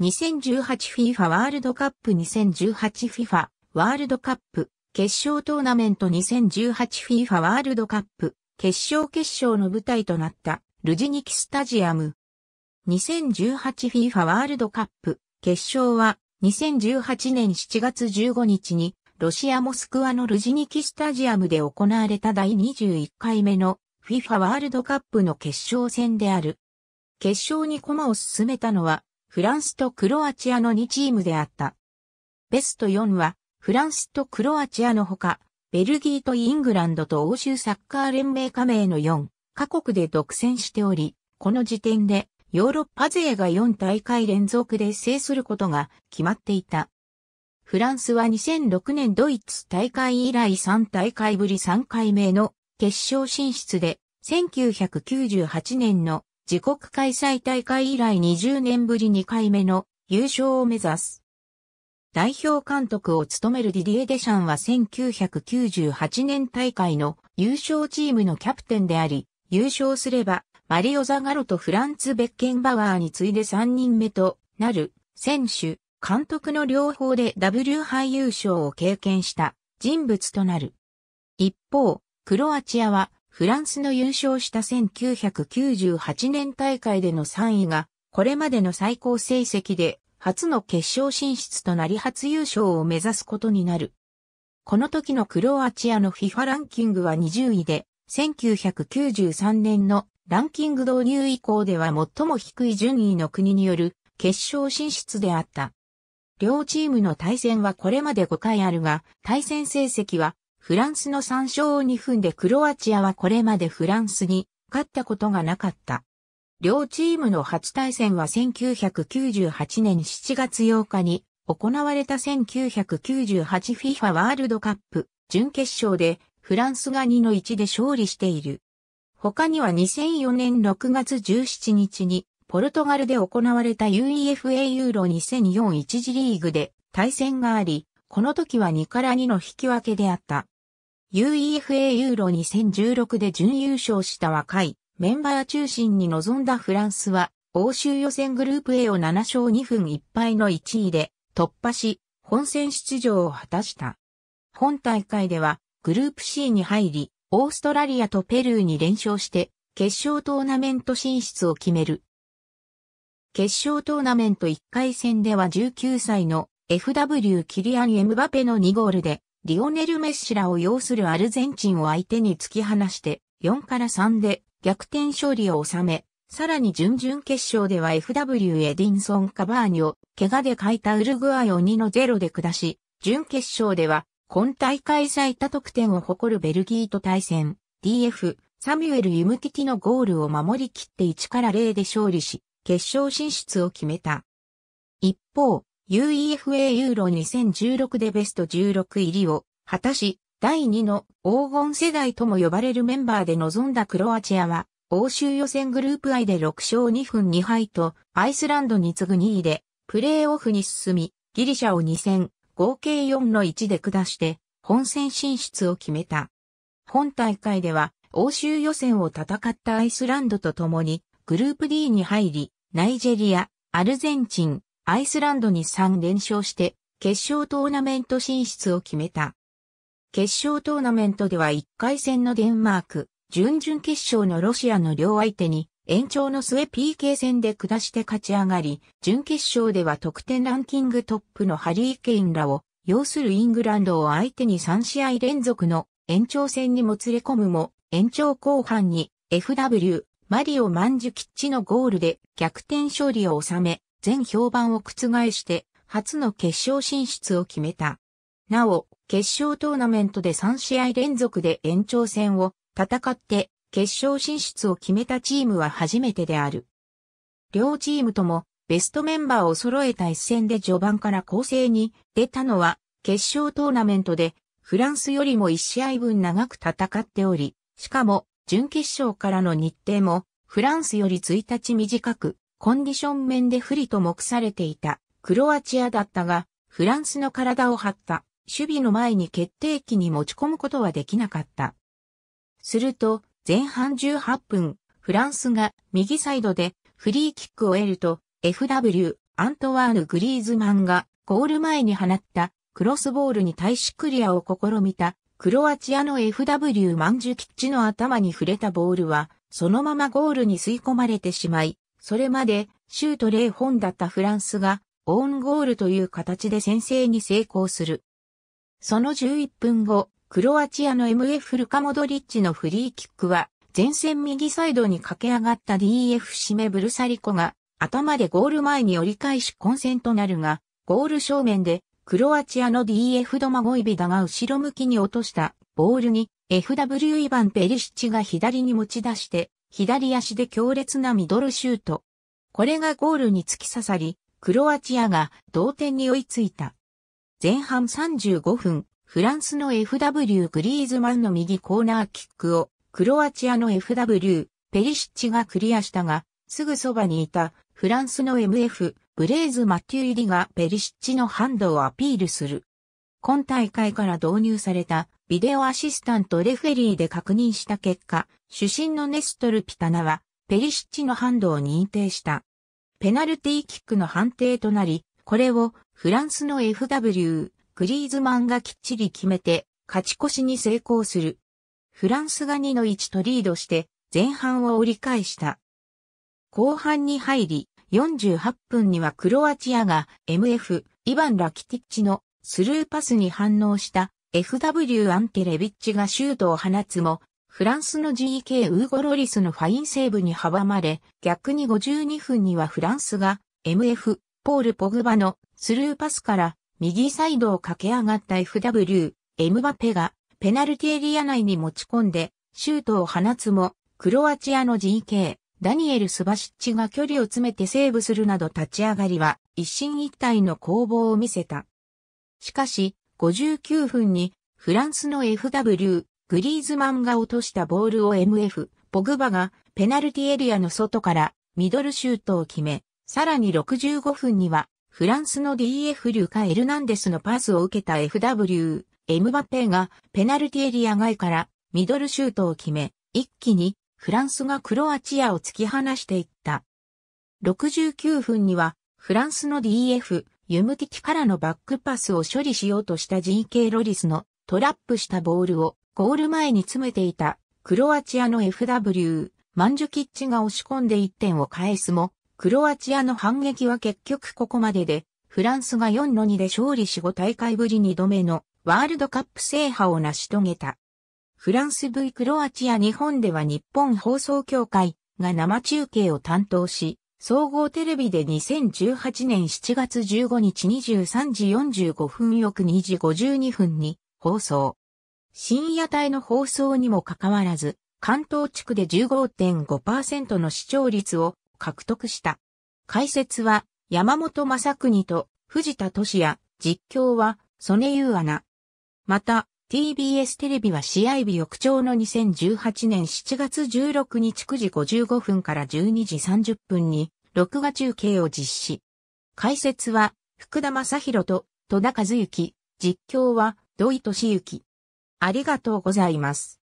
2018FIFA ワールドカップ 2018FIFA ワールドカップ決勝トーナメント 2018FIFA ワールドカップ決勝決勝の舞台となったルジニキスタジアム 2018FIFA ワールドカップ決勝は2018年7月15日にロシア・モスクワのルジニキスタジアムで行われた第21回目の FIFA ワールドカップの決勝戦である。決勝に駒を進めたのはフランスとクロアチアの2チームであった。ベスト4は、フランスとクロアチアのほか、ベルギーとイングランドと欧州サッカー連盟加盟の4カ国で独占しており、この時点でヨーロッパ勢が4大会連続で制することが決まっていた。フランスは2006年ドイツ大会以来3大会ぶり3回目の決勝進出で、1998年の自国開催大会以来20年ぶり2回目の優勝を目指す。代表監督を務めるディディエ・デシャンは1998年大会の優勝チームのキャプテンであり、優勝すればマリオ・ザ・ガロとフランツ・ベッケンバワーに次いで3人目となる選手、監督の両方で W 杯優勝を経験した人物となる。一方、クロアチアはフランスの優勝した1998年大会での3位が、これまでの最高成績で初の決勝進出となり初優勝を目指すことになる。この時のクロアチアの FIFA ランキングは20位で、1993年のランキング導入以降では最も低い順位の国による決勝進出であった。両チームの対戦はこれまで5回あるが、対戦成績はフランスの3勝を2分でクロアチアはこれまでフランスに勝ったことがなかった。両チームの初対戦は1998年7月8日に行われた 1998FIFA ワールドカップ準決勝でフランスが2の1で勝利している。他には2004年6月17日にポルトガルで行われた UEFA ユーロ2004一次リーグで対戦があり、この時は2から2の引き分けであった。UEFA ユーロ2016で準優勝した若いメンバー中心に臨んだフランスは欧州予選グループ A を7勝2分1敗の1位で突破し本戦出場を果たした。本大会ではグループ C に入りオーストラリアとペルーに連勝して決勝トーナメント進出を決める。決勝トーナメント1回戦では19歳の FW キリアン・エムバペの2ゴールでリオネル・メッシらを擁するアルゼンチンを相手に突き放して4から3で逆転勝利を収め、さらに準々決勝では FW エディンソン・カバーニを怪我で欠いたウルグアイを2の0で下し、準決勝では今大会最多得点を誇るベルギーと対戦、DF、サミュエル・ユムティティのゴールを守り切って1から0で勝利し、決勝進出を決めた。一方、UEFA ユーロ2016でベスト16入りを果たし、第2の黄金世代とも呼ばれるメンバーで臨んだクロアチアは、欧州予選グループ I で6勝2分2敗と、アイスランドに次ぐ2位で、プレーオフに進み、ギリシャを2戦、合計4の1で下して、本戦進出を決めた。本大会では、欧州予選を戦ったアイスランドと共に、グループ D に入り、ナイジェリア、アルゼンチン、アイスランドに3連勝して、決勝トーナメント進出を決めた。決勝トーナメントでは1回戦のデンマーク、準々決勝のロシアの両相手に延長の末 PK 戦で下して勝ち上がり、準決勝では得点ランキングトップのハリー・ケインらを要するイングランドを相手に3試合連続の延長戦にもつれ込むも、延長後半に FW、マリオ・マンジュキッチのゴールで逆転勝利を収め、全評判を覆して初の決勝進出を決めた。なお、決勝トーナメントで3試合連続で延長戦を戦って決勝進出を決めたチームは初めてである。両チームともベストメンバーを揃えた一戦で序盤から攻勢に出たのは決勝トーナメントでフランスよりも1試合分長く戦っており、しかも、準決勝からの日程も、フランスより1日短く、コンディション面で不利と目されていたクロアチアだったが、フランスの体を張った守備の前に決定機に持ち込むことはできなかった。すると、前半18分、フランスが右サイドでフリーキックを得ると、FW、アントワーヌ・グリーズマンがゴール前に放ったクロスボールに対しクリアを試みたクロアチアの FW マンジュキッチの頭に触れたボールはそのままゴールに吸い込まれてしまいそれまで、シュート0本だったフランスが、オウンゴールという形で先制に成功する。その11分後、クロアチアの MF ルカ・モドリッチのフリーキックは、前線右サイドに駆け上がった DF シメブルサリコが、頭でゴール前に折り返し混戦となるが、ゴール正面で、クロアチアの DF ドマゴイビダが後ろ向きに落としたボールに、FW イヴァン・ペリシッチが左に持ち出して、左足で強烈なミドルシュート。これがゴールに突き刺さり、クロアチアが同点に追いついた。前半35分、フランスの FW グリーズマンの右コーナーキックを、クロアチアの FW ペリシッチがクリアしたが、すぐそばにいたフランスの MF ブレイズ・マテュイリがペリシッチのハンドをアピールする。今大会から導入されたビデオアシスタントレフェリーで確認した結果、主審のネストル・ピタナは、ペリシッチのハンドを認定した。ペナルティーキックの判定となり、これをフランスの FW、グリーズマンがきっちり決めて、勝ち越しに成功する。フランスが2の1とリードして、前半を折り返した。後半に入り、48分にはクロアチアが MF、イバン・ラキティッチのスルーパスに反応した FW アンテレビッチがシュートを放つも、フランスの GK ウーゴロリスのファインセーブに阻まれ、逆に52分にはフランスが MF ポール・ポグバのスルーパスから右サイドを駆け上がった FW エムバペがペナルティエリア内に持ち込んでシュートを放つも、クロアチアの GK ダニエル・スバシッチが距離を詰めてセーブするなど立ち上がりは一進一退の攻防を見せた。しかし、59分にフランスの FW、グリーズマンが落としたボールを MF、ポグバがペナルティエリアの外からミドルシュートを決め、さらに65分にはフランスの DF リュカ・エルナンデスのパスを受けた FW、エムバペがペナルティエリア外からミドルシュートを決め、一気にフランスがクロアチアを突き放していった。69分にはフランスの DF、ユムティキからのバックパスを処理しようとした GK ロリスのトラップしたボールをゴール前に詰めていたクロアチアの FW マンジュキッチが押し込んで1点を返すもクロアチアの反撃は結局ここまででフランスが4 2で勝利し5大会ぶり2度目のワールドカップ制覇を成し遂げた。フランス V クロアチア日本では日本放送協会が生中継を担当し、総合テレビで2018年7月15日23時45分翌2時52分に放送。深夜帯の放送にもかかわらず、関東地区で15.5%の視聴率を獲得した。解説は山本正国と藤田俊也、実況は曽根優アナ。また、TBS テレビは試合日翌朝の2018年7月16日9時55分から12時30分に録画中継を実施。解説は福田正宏と戸田和幸、実況は土井敏幸。ありがとうございます。